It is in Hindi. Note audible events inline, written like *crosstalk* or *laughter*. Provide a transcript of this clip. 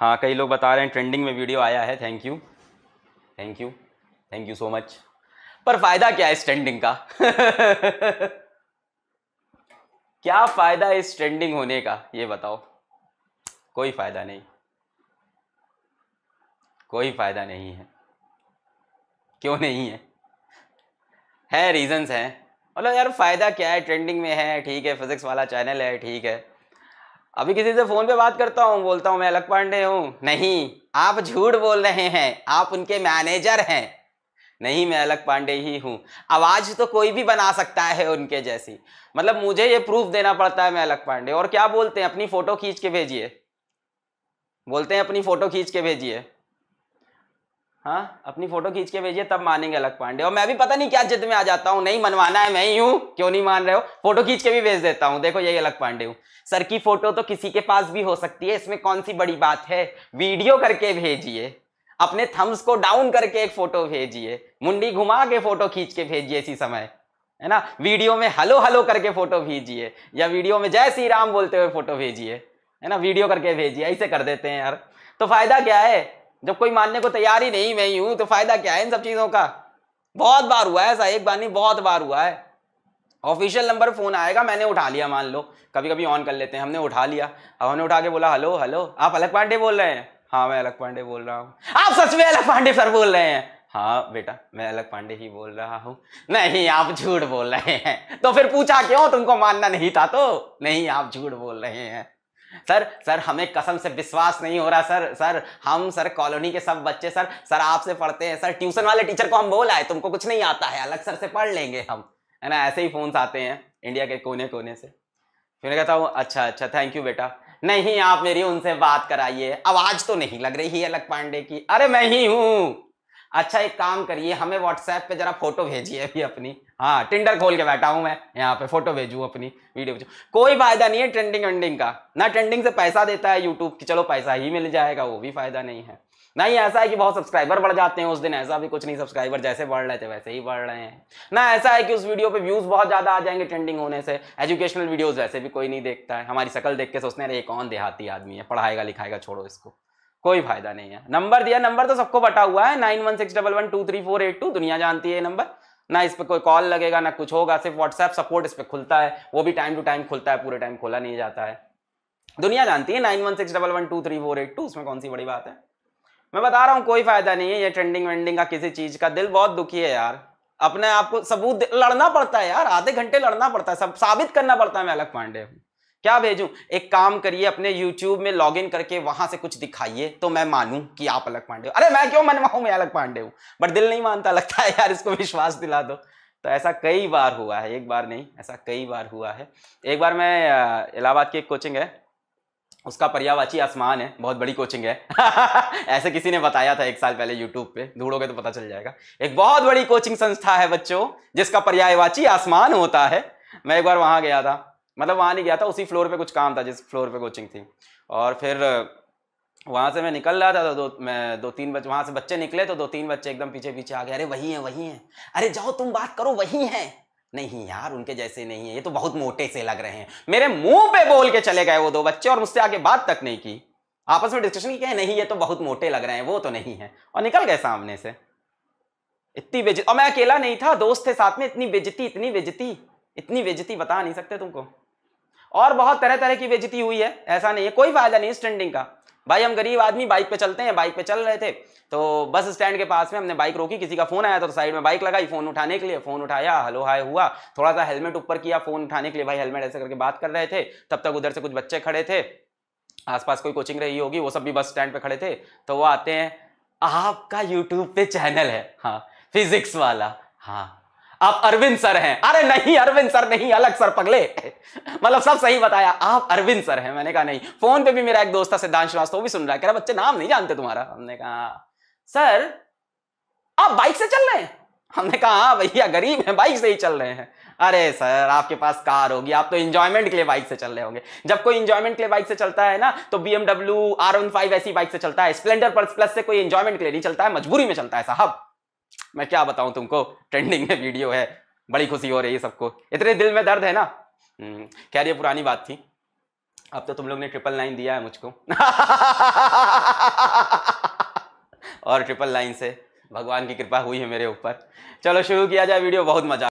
हाँ कई लोग बता रहे हैं ट्रेंडिंग में वीडियो आया है thank you thank you thank you so much पर फायदा क्या है इस ट्रेंडिंग का *laughs* क्या फायदा है इस ट्रेंडिंग होने का ये बताओ कोई फायदा नहीं कोई फायदा नहीं है क्यों नहीं है है रीजंस हैं मतलब यार फ़ायदा क्या है ट्रेंडिंग में है ठीक है फिजिक्स वाला चैनल है ठीक है अभी किसी से फ़ोन पे बात करता हूँ बोलता हूँ मैं अलग पांडे हूँ नहीं आप झूठ बोल रहे हैं आप उनके मैनेजर हैं नहीं मैं अलग पांडे ही हूँ आवाज़ तो कोई भी बना सकता है उनके जैसी मतलब मुझे ये प्रूफ देना पड़ता है मैं अलग पांडे और क्या बोलते हैं अपनी फ़ोटो खींच के भेजिए बोलते हैं अपनी फ़ोटो खींच के भेजिए हाँ अपनी फोटो खींच के भेजिए तब मानेंगे अलग पांडे और मैं भी पता नहीं क्या जिद में आ जाता हूँ नहीं मनवाना है मैं ही हूँ क्यों नहीं मान रहे हो फोटो खींच के भी भेज देता हूँ देखो यही अलग पांडे हूँ सर की फोटो तो किसी के पास भी हो सकती है इसमें कौन सी बड़ी बात है वीडियो करके भेजिए अपने थम्स को डाउन करके एक फोटो भेजिए मुंडी घुमा के फोटो खींच के भेजिए इसी समय है ना वीडियो में हलो हलो करके फोटो भेजिए या वीडियो में जय श्री राम बोलते हुए फोटो भेजिए है ना वीडियो करके भेजिए ऐसे कर देते हैं यार तो फायदा क्या है जब कोई मानने को तैयार ही नहीं मैं ही हूं तो फायदा क्या है इन सब चीजों का बहुत बार हुआ है ऐसा एक बार नहीं बहुत बार हुआ है ऑफिशियल नंबर फोन आएगा मैंने उठा लिया मान लो कभी कभी ऑन कर लेते हैं हमने उठा लिया अब हमने उठा के बोला हेलो हेलो आप अलग पांडे बोल रहे हैं हाँ मैं अलग पांडे बोल रहा हूँ आप सच में अलग पांडे सर बोल रहे हैं हाँ बेटा मैं अलग पांडे ही बोल रहा हूँ नहीं आप झूठ बोल रहे हैं तो फिर पूछा क्यों तुमको मानना नहीं था तो नहीं आप झूठ बोल रहे हैं सर सर हमें कसम से विश्वास नहीं हो रहा सर सर हम सर कॉलोनी के सब बच्चे सर सर आपसे पढ़ते हैं सर ट्यूशन वाले टीचर को हम बोला है तुमको कुछ नहीं आता है अलग सर से पढ़ लेंगे हम है ना ऐसे ही फ़ोन्स आते हैं इंडिया के कोने कोने से फिर कहता हूँ अच्छा अच्छा थैंक यू बेटा नहीं आप मेरी उनसे बात कराइए आवाज़ तो नहीं लग रही है अलग पांडे की अरे मैं ही हूँ अच्छा एक काम करिए हमें व्हाट्सएप पे जरा फोटो भेजिए अभी अपनी हाँ टिंडर खोल के बैठा हूँ मैं यहाँ पे फोटो भेजू अपनी वीडियो भेजू कोई फायदा नहीं है ट्रेंडिंग वेंडिंग का ना ट्रेंडिंग से पैसा देता है यूट्यूब की चलो पैसा ही मिल जाएगा वो भी फायदा नहीं है नहीं ऐसा है कि बहुत सब्सक्राइबर बढ़ जाते हैं उस दिन ऐसा भी कुछ नहीं सब्सक्राइबर जैसे बढ़ रहे थे वैसे ही बढ़ रहे हैं ना ऐसा है कि उस वीडियो पे व्यूज बहुत ज्यादा आ जाएंगे ट्रेंडिंग होने से एजुकेशनल वीडियोज वैसे भी कोई नहीं देखता है हमारी शक्ल देख के सोचते हैं अरे कौन देहाती आदमी है पढ़ाएगा लिखाएगा छोड़ो इसको कोई फायदा नहीं है नंबर दिया नंबर तो सबको बटा हुआ है nine one six double one two three four eight two दुनिया जानती है नंबर ना इस पर कोई कॉल लगेगा ना कुछ होगा सिर्फ व्हाट्सएप सपोर्ट इस पर खुलता है वो भी टाइम टू टाइम खुलता है पूरे टाइम खोला नहीं जाता है दुनिया जानती है nine one six double one two three four eight two उसमें कौन सी बड़ी बात है मैं बता रहा हूँ कोई फायदा नहीं है ये ट्रेंडिंग वेंडिंग का किसी चीज का दिल बहुत दुखी है यार अपने आपको सबूत लड़ना पड़ता है यार आधे घंटे लड़ना पड़ता है सब साबित करना पड़ता है मैं अलग पांडे हूँ क्या भेजूं एक काम करिए अपने YouTube में लॉगिन करके वहां से कुछ दिखाइए तो मैं मानूं कि आप अलग पांडे हो अरे मैं क्यों मनवाऊं मैं अलग पांडे हूं बट दिल नहीं मानता लगता है यार इसको विश्वास दिला दो तो ऐसा कई बार हुआ है एक बार नहीं ऐसा कई बार हुआ है एक बार मैं इलाहाबाद की एक कोचिंग है उसका पर्यावाची आसमान है बहुत बड़ी कोचिंग है *laughs* ऐसे किसी ने बताया था एक साल पहले यूट्यूब पे ढूंढोगे तो पता चल जाएगा एक बहुत बड़ी कोचिंग संस्था है बच्चों जिसका पर्यायवाची आसमान होता है मैं एक बार वहां गया था मतलब वहाँ नहीं गया था उसी फ्लोर पे कुछ काम था जिस फ्लोर पे कोचिंग थी और फिर वहाँ से मैं निकल रहा था तो दो मैं दो तीन बच्चे वहाँ से बच्चे निकले तो दो तीन बच्चे एकदम पीछे पीछे आ गए अरे वही हैं वही हैं अरे जाओ तुम बात करो वही हैं नहीं यार उनके जैसे नहीं है ये तो बहुत मोटे से लग रहे हैं मेरे मुंह पे बोल के चले गए वो दो बच्चे और मुझसे आगे बात तक नहीं की आपस में डिस्कशन की नहीं ये तो बहुत मोटे लग रहे हैं वो तो नहीं है और निकल गए सामने से इतनी बेजती और मैं अकेला नहीं था दोस्त थे साथ में इतनी बेजती इतनी बेजती इतनी बेजती बता नहीं सकते तुमको और बहुत तरह तरह की बेजती हुई है ऐसा नहीं है कोई फायदा नहीं स्टैंडिंग का भाई हम गरीब आदमी बाइक पे चलते हैं बाइक पे चल रहे थे तो बस स्टैंड के पास में हमने बाइक रोकी किसी का फोन आया तो साइड में बाइक लगाई फोन उठाने के लिए फोन उठाया हेलो हाय हुआ थोड़ा सा हेलमेट ऊपर किया फोन उठाने के लिए भाई हेलमेट ऐसे करके बात कर रहे थे तब तक उधर से कुछ बच्चे खड़े थे आसपास कोई कोचिंग रही होगी वो सब भी बस स्टैंड पे खड़े थे तो वो आते हैं आपका यूट्यूब पे चैनल है हाँ फिजिक्स वाला हाँ आप अरविंद सर हैं अरे नहीं अरविंद सर नहीं अलग सर पगले मतलब सब सही बताया आप अरविंद सर हैं मैंने कहा नहीं फोन पे भी मेरा एक दोस्त था सिद्धांत श्रीवास्तव वो भी सुन रहा है कह रहा बच्चे नाम नहीं जानते तुम्हारा हमने कहा सर आप बाइक से चल रहे हैं हमने कहा हाँ भैया गरीब है बाइक से ही चल रहे हैं अरे सर आपके पास कार होगी आप तो इंजॉयमेंट के लिए बाइक से चल रहे होंगे जब कोई इंजॉयमेंट के लिए बाइक से चलता है ना तो बीएमडब्ल्यू आर वन फाइव ऐसी बाइक से चलता है स्प्लेंडर प्लस से कोई इंजॉयमेंट के लिए नहीं चलता है मजबूरी में चलता है साहब मैं क्या बताऊं तुमको ट्रेंडिंग में वीडियो है बड़ी खुशी हो रही है सबको इतने दिल में दर्द है ना हम्म, खैर ये पुरानी बात थी अब तो तुम लोग ने ट्रिपल लाइन दिया है मुझको *laughs* और ट्रिपल लाइन से भगवान की कृपा हुई है मेरे ऊपर चलो शुरू किया जाए वीडियो बहुत मजा